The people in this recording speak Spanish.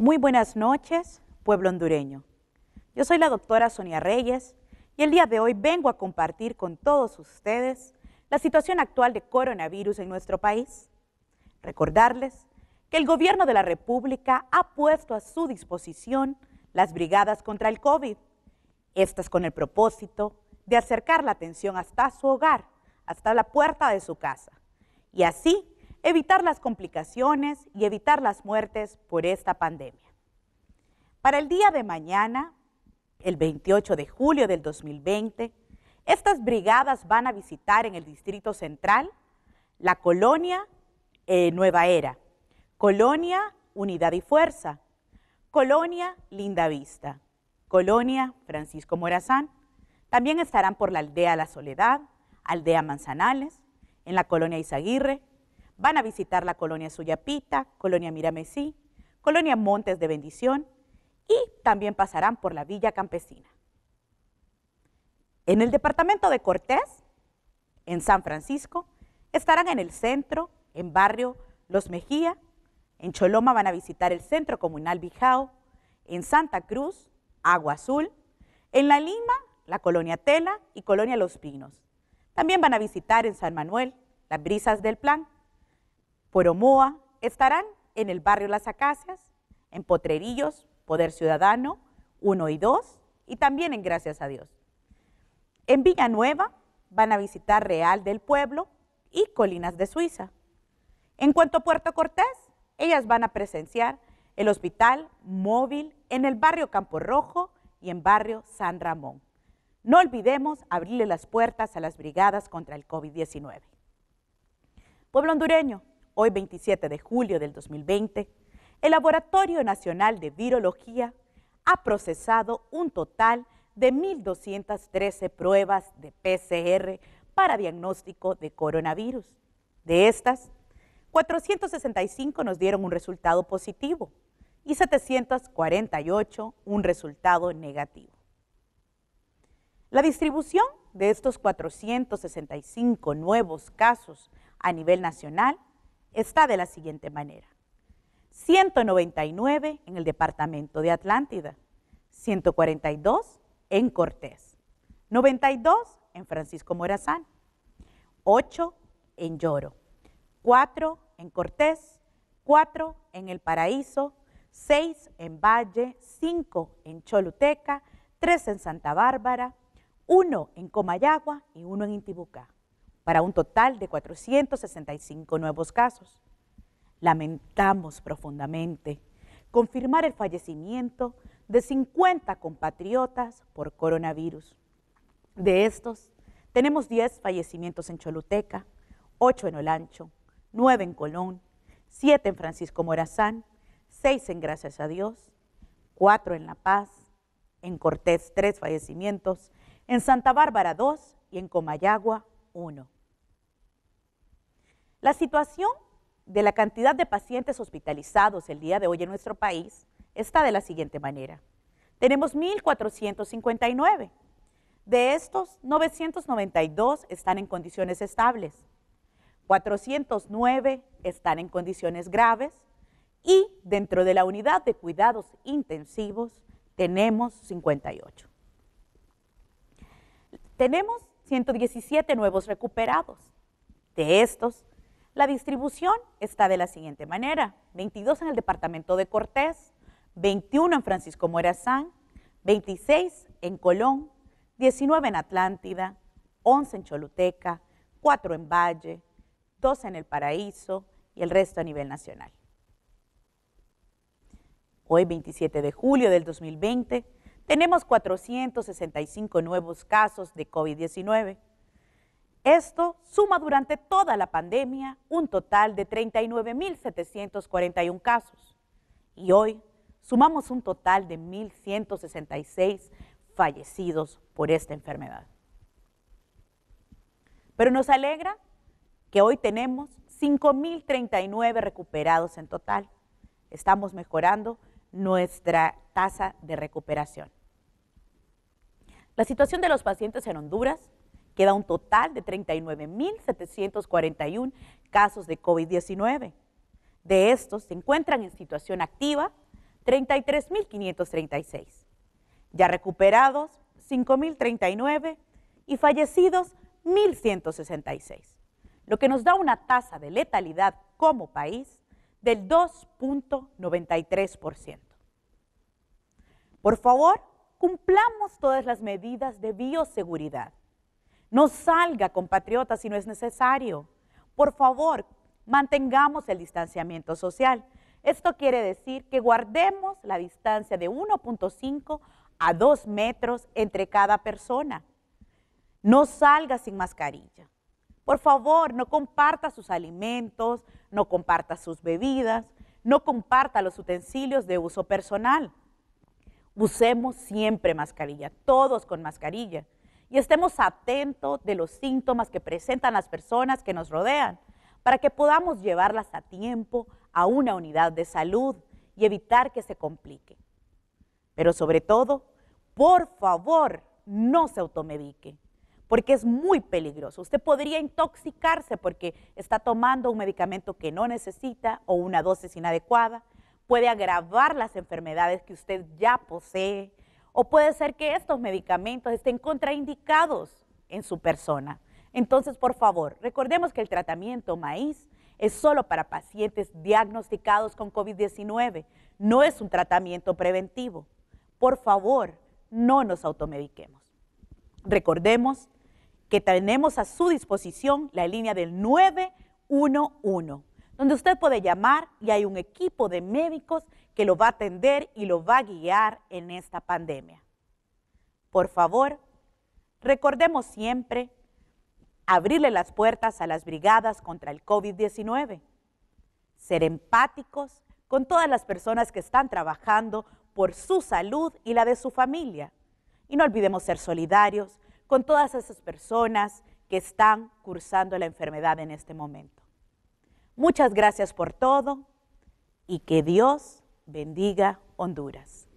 Muy buenas noches, pueblo hondureño. Yo soy la doctora Sonia Reyes y el día de hoy vengo a compartir con todos ustedes la situación actual de coronavirus en nuestro país. Recordarles que el gobierno de la República ha puesto a su disposición las brigadas contra el COVID, estas con el propósito de acercar la atención hasta su hogar, hasta la puerta de su casa, y así evitar las complicaciones y evitar las muertes por esta pandemia. Para el día de mañana, el 28 de julio del 2020, estas brigadas van a visitar en el Distrito Central la Colonia eh, Nueva Era, Colonia Unidad y Fuerza, Colonia Linda Vista, Colonia Francisco Morazán. También estarán por la Aldea La Soledad, Aldea Manzanales, en la Colonia Izaguirre, van a visitar la colonia Suyapita, colonia Miramesí, colonia Montes de Bendición y también pasarán por la Villa Campesina. En el departamento de Cortés, en San Francisco, estarán en el centro, en barrio Los Mejía, en Choloma van a visitar el Centro Comunal Bijao, en Santa Cruz, Agua Azul, en La Lima, la Colonia Tela y Colonia Los Pinos. También van a visitar en San Manuel, las Brisas del Plan, por estarán en el barrio Las Acacias, en Potrerillos, Poder Ciudadano 1 y 2, y también en Gracias a Dios. En Nueva van a visitar Real del Pueblo y Colinas de Suiza. En cuanto a Puerto Cortés, ellas van a presenciar el hospital móvil en el barrio Campo Rojo y en barrio San Ramón. No olvidemos abrirle las puertas a las brigadas contra el COVID-19. Pueblo hondureño, hoy 27 de julio del 2020, el Laboratorio Nacional de Virología ha procesado un total de 1.213 pruebas de PCR para diagnóstico de coronavirus. De estas, 465 nos dieron un resultado positivo y 748 un resultado negativo. La distribución de estos 465 nuevos casos a nivel nacional está de la siguiente manera. 199 en el departamento de Atlántida, 142 en Cortés, 92 en Francisco Morazán, 8 en Lloro, 4 en Cortés, 4 en El Paraíso, 6 en Valle, 5 en Choluteca, 3 en Santa Bárbara, 1 en Comayagua y 1 en Intibucá para un total de 465 nuevos casos. Lamentamos profundamente confirmar el fallecimiento de 50 compatriotas por coronavirus. De estos, tenemos 10 fallecimientos en Choluteca, 8 en Olancho, 9 en Colón, 7 en Francisco Morazán, 6 en Gracias a Dios, 4 en La Paz, en Cortés 3 fallecimientos, en Santa Bárbara 2 y en Comayagua 1. La situación de la cantidad de pacientes hospitalizados el día de hoy en nuestro país está de la siguiente manera. Tenemos 1.459. De estos, 992 están en condiciones estables, 409 están en condiciones graves y dentro de la unidad de cuidados intensivos tenemos 58. Tenemos 117 nuevos recuperados. De estos, la distribución está de la siguiente manera. 22 en el departamento de Cortés, 21 en Francisco Morazán, 26 en Colón, 19 en Atlántida, 11 en Choluteca, 4 en Valle, 2 en El Paraíso y el resto a nivel nacional. Hoy, 27 de julio del 2020, tenemos 465 nuevos casos de COVID-19 esto suma durante toda la pandemia un total de 39.741 casos. Y hoy sumamos un total de 1.166 fallecidos por esta enfermedad. Pero nos alegra que hoy tenemos 5.039 recuperados en total. Estamos mejorando nuestra tasa de recuperación. La situación de los pacientes en Honduras Queda un total de 39.741 casos de COVID-19. De estos se encuentran en situación activa 33.536. Ya recuperados 5.039 y fallecidos 1.166, lo que nos da una tasa de letalidad como país del 2.93%. Por favor, cumplamos todas las medidas de bioseguridad no salga, compatriota, si no es necesario. Por favor, mantengamos el distanciamiento social. Esto quiere decir que guardemos la distancia de 1.5 a 2 metros entre cada persona. No salga sin mascarilla. Por favor, no comparta sus alimentos, no comparta sus bebidas, no comparta los utensilios de uso personal. Usemos siempre mascarilla, todos con mascarilla y estemos atentos de los síntomas que presentan las personas que nos rodean para que podamos llevarlas a tiempo a una unidad de salud y evitar que se complique. Pero sobre todo, por favor, no se automedique, porque es muy peligroso. Usted podría intoxicarse porque está tomando un medicamento que no necesita o una dosis inadecuada. Puede agravar las enfermedades que usted ya posee o puede ser que estos medicamentos estén contraindicados en su persona. Entonces, por favor, recordemos que el tratamiento maíz es solo para pacientes diagnosticados con COVID-19, no es un tratamiento preventivo. Por favor, no nos automediquemos. Recordemos que tenemos a su disposición la línea del 911 donde usted puede llamar y hay un equipo de médicos que lo va a atender y lo va a guiar en esta pandemia. Por favor, recordemos siempre abrirle las puertas a las brigadas contra el COVID-19, ser empáticos con todas las personas que están trabajando por su salud y la de su familia. Y no olvidemos ser solidarios con todas esas personas que están cursando la enfermedad en este momento. Muchas gracias por todo y que Dios bendiga Honduras.